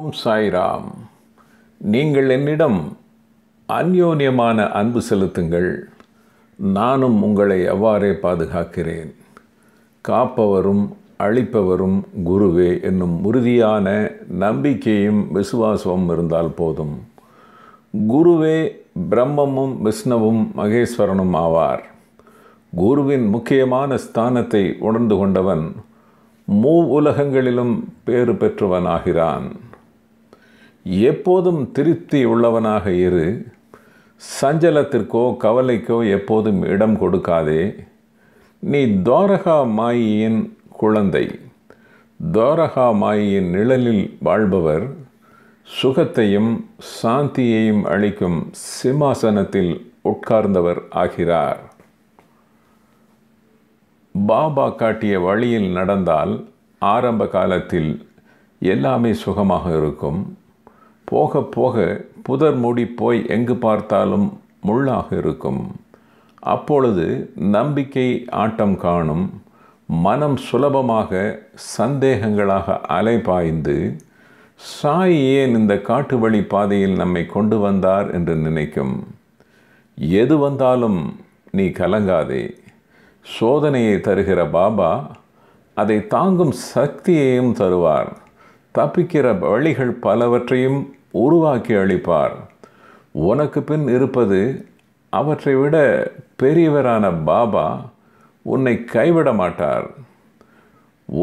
ஓம் சாய்ராம் நீங்கள் என்னிடம் அந்யோன்யமான அன்பு செலுத்துங்கள் நானும் உங்களை அவ்வாறே பாதுகாக்கிறேன் காப்பவரும் அழிப்பவரும் குருவே என்னும் உறுதியான நம்பிக்கையும் விசுவாசமும் இருந்தால் போதும் குருவே பிரம்மமும் விஷ்ணவும் மகேஸ்வரனும் ஆவார் குருவின் முக்கியமான ஸ்தானத்தை உணர்ந்து கொண்டவன் மூ உலகங்களிலும் பேறு பெற்றவனாகிறான் எப்போதும் திருப்தி உள்ளவனாக இரு சஞ்சலத்திற்கோ கவலைக்கோ எப்போதும் இடம் கொடுக்காதே நீ தோரகா மாயியின் குழந்தை தோரகா மாயின் நிழலில் வாழ்பவர் சுகத்தையும் சாந்தியையும் அளிக்கும் சிம்மாசனத்தில் உட்கார்ந்தவர் ஆகிறார் பாபா காட்டிய வழியில் நடந்தால் ஆரம்ப காலத்தில் எல்லாமே சுகமாக இருக்கும் போக போக புதர் மூடி போய் எங்கு பார்த்தாலும் முள்ளாக இருக்கும் அப்பொழுது நம்பிக்கை ஆட்டம் காணும் மனம் சுலபமாக சந்தேகங்களாக அலைபாய்ந்து சாய் ஏன் இந்த காட்டு வழி பாதையில் நம்மை கொண்டு வந்தார் என்று நினைக்கும் எது வந்தாலும் நீ கலங்காதே சோதனையை தருகிற பாபா அதை தாங்கும் சக்தியையும் தருவார் தப்பிக்கிற வழிகள் பலவற்றையும் உருவாக்கி அளிப்பார் உனக்கு பின் இருப்பது அவற்றை விட பெரியவரான பாபா உன்னை கைவிட மாட்டார்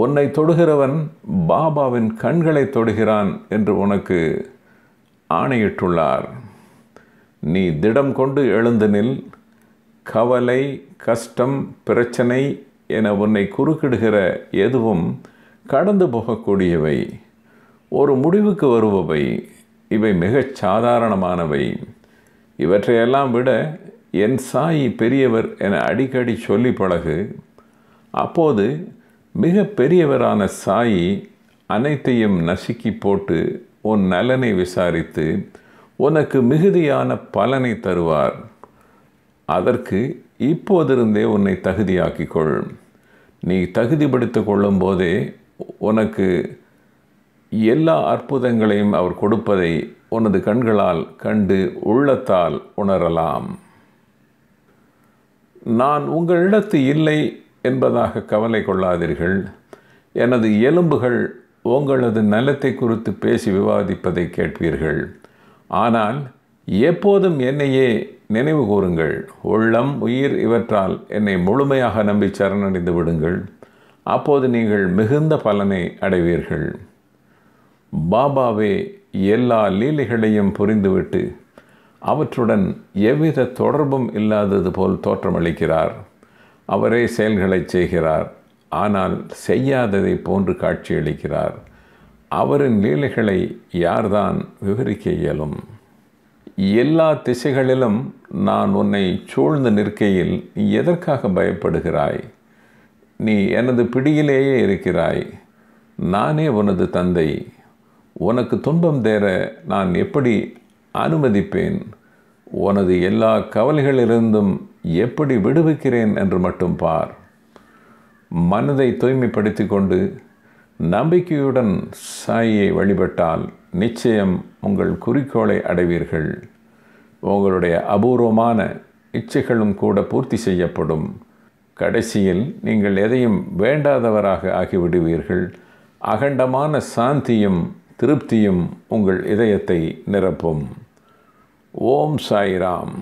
உன்னை தொடுகிறவன் பாபாவின் கண்களை தொடுகிறான் என்று உனக்கு ஆணையிட்டுள்ளார் நீ திடம் கொண்டு எழுந்தனில் நில் கவலை கஷ்டம் பிரச்சனை என உன்னை குறுக்கிடுகிற எதுவும் கடந்து போகக்கூடியவை ஒரு முடிவுக்கு வருபவை இவை மிகச் சாதாரணமானவை இவற்றையெல்லாம் விட என் சாயி பெரியவர் என அடிக்கடி சொல்லி பழகு அப்போது மிக பெரியவரான சாயி அனைத்தையும் நசுக்கி போட்டு உன் நலனை விசாரித்து உனக்கு மிகுதியான பலனை தருவார் அதற்கு இப்போதிருந்தே உன்னை தகுதியாக்கிக்கொள் நீ தகுதிப்படுத்திக் கொள்ளும் போதே உனக்கு எல்லா அற்புதங்களையும் அவர் கொடுப்பதை உனது கண்களால் கண்டு உள்ளத்தால் உணரலாம் நான் உங்களிடத்து இல்லை என்பதாக கவலை கொள்ளாதீர்கள் எனது எலும்புகள் உங்களது நலத்தை குறித்து பேசி விவாதிப்பதை கேட்பீர்கள் ஆனால் எப்போதும் என்னையே நினைவு கூறுங்கள் உள்ளம் உயிர் இவற்றால் என்னை முழுமையாக நம்பி சரணடைந்து விடுங்கள் அப்போது நீங்கள் மிகுந்த பலனை அடைவீர்கள் பாபாவே எல்லா லீலைகளையும் புரிந்துவிட்டு அவற்றுடன் எவ்வித தொடர்பும் இல்லாதது போல் தோற்றமளிக்கிறார் அவரே செயல்களை செய்கிறார் ஆனால் செய்யாததை போன்று காட்சியளிக்கிறார் அவரின் லீலைகளை யார்தான் விவரிக்க இயலும் எல்லா திசைகளிலும் நான் உன்னை சூழ்ந்து நிற்கையில் நீ எதற்காக பயப்படுகிறாய் நீ எனது பிடியிலேயே இருக்கிறாய் நானே உனது தந்தை உனக்கு துன்பம் தேர நான் எப்படி அனுமதிப்பேன் உனது எல்லா கவலைகளிலிருந்தும் எப்படி விடுவிக்கிறேன் என்று மட்டும் பார் மனதை தூய்மைப்படுத்தி கொண்டு நம்பிக்கையுடன் சாயை வழிபட்டால் நிச்சயம் உங்கள் குறிக்கோளை அடைவீர்கள் உங்களுடைய அபூர்வமான இச்சைகளும் கூட பூர்த்தி செய்யப்படும் கடைசியில் நீங்கள் எதையும் வேண்டாதவராக ஆகிவிடுவீர்கள் அகண்டமான சாந்தியும் திருப்தியும் உங்கள் இதயத்தை நிரப்பும் ஓம் சாய்ராம்